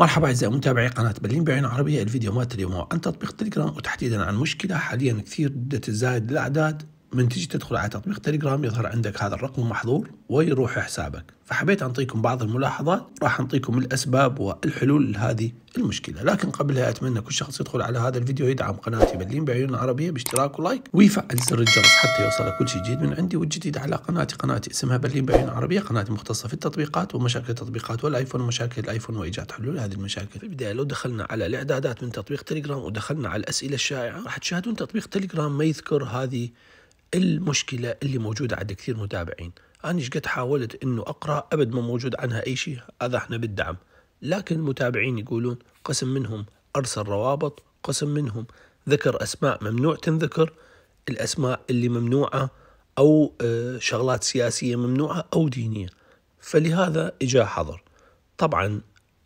مرحبا أعزائي متابعي قناة برلين بعين عربية الفيديو مات اليوم عن تطبيق تليجرام وتحديدا عن مشكلة حاليا كثير بدها تزايد الأعداد من تجي تدخل على تطبيق تليجرام يظهر عندك هذا الرقم محظور ويروح حسابك فحبيت أنطيكم بعض الملاحظات راح أنطيكم الأسباب والحلول لهذه المشكلة لكن قبلها أتمنى كل شخص يدخل على هذا الفيديو يدعم قناتي بلين بعيون عربية باشتراك ولايك ويفعل زر الجرس حتى يوصل كل شيء جديد من عندي والجديد على قناتي قناتي اسمها برلين بعيون عربية قناتي مختصة في التطبيقات ومشاكل التطبيقات والآيفون ومشاكل الآيفون وإيجاد حلول هذه المشاكل في البداية لو دخلنا على الإعدادات من تطبيق تليجرام ودخلنا على الأسئلة الشائعة راح تشاهدون تطبيق تليجرام ما يذكر هذه المشكلة اللي موجودة عند كثير متابعين أنا قد حاولت أنه أقرأ أبد ما موجود عنها أي شيء هذا إحنا بالدعم لكن المتابعين يقولون قسم منهم أرسل روابط قسم منهم ذكر أسماء ممنوع تنذكر الأسماء اللي ممنوعة أو آه، شغلات سياسية ممنوعة أو دينية فلهذا إجا حظر طبعا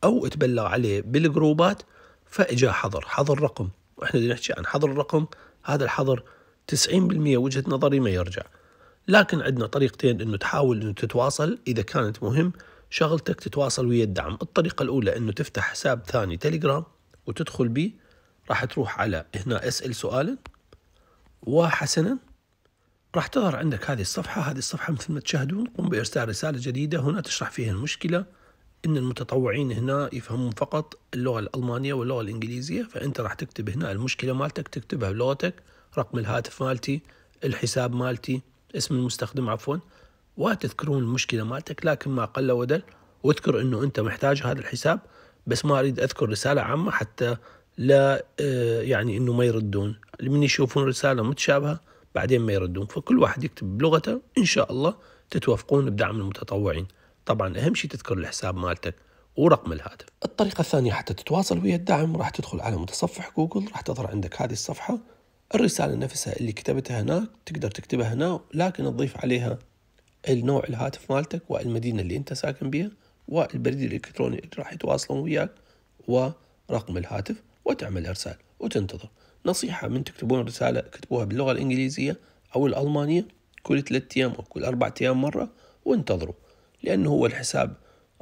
أو تبلغ عليه بالجروبات فإجا حظر حظر رقم وإحنا نحكي عن حظر الرقم هذا الحظر 90% وجهة نظري ما يرجع لكن عندنا طريقتين انه تحاول انه تتواصل اذا كانت مهم شغلتك تتواصل ويا الدعم الطريقة الاولى انه تفتح حساب ثاني تليجرام وتدخل به راح تروح على هنا اسأل سؤالا وحسنا راح تظهر عندك هذه الصفحة هذه الصفحة مثل ما تشاهدون قم بإرسال رسالة جديدة هنا تشرح فيها المشكلة ان المتطوعين هنا يفهمون فقط اللغه الالمانيه واللغه الانجليزيه فانت راح تكتب هنا المشكله مالتك تكتبها بلغتك رقم الهاتف مالتي الحساب مالتي اسم المستخدم عفوا وتذكرون المشكله مالتك لكن ما قل ودل واذكر انه انت محتاج هذا الحساب بس ما اريد اذكر رساله عامه حتى لا آه، يعني انه ما يردون من يشوفون رساله متشابهه بعدين ما يردون فكل واحد يكتب بلغته ان شاء الله تتوافقون بدعم المتطوعين طبعا أهم شيء تذكر الحساب مالتك ورقم الهاتف الطريقة الثانية حتى تتواصل ويا الدعم راح تدخل على متصفح جوجل راح تظهر عندك هذه الصفحة الرسالة نفسها اللي كتبتها هناك تقدر تكتبها هنا لكن تضيف عليها النوع الهاتف مالتك والمدينة اللي انت ساكن بها والبريد الإلكتروني اللي راح يتواصلون وياك ورقم الهاتف وتعمل إرسال وتنتظر نصيحة من تكتبون رسالة اكتبوها باللغة الإنجليزية أو الألمانية كل ثلاثة أيام أو كل أربعة أيام مرة وانتظروا لأنه هو الحساب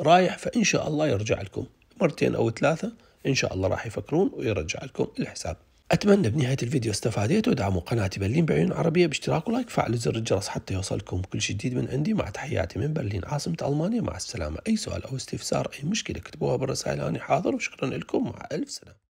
رايح فإن شاء الله يرجع لكم مرتين أو ثلاثة إن شاء الله راح يفكرون ويرجع لكم الحساب أتمنى بنهاية الفيديو استفاديتوا ودعموا قناتي برلين بعيون عربية باشتراك ولايك فعلوا زر الجرس حتى يوصلكم كل شيء جديد من عندي مع تحياتي من برلين عاصمة ألمانيا مع السلامة أي سؤال أو استفسار أي مشكلة اكتبوها بالرسائل أنا حاضر وشكرا لكم مع ألف سلامة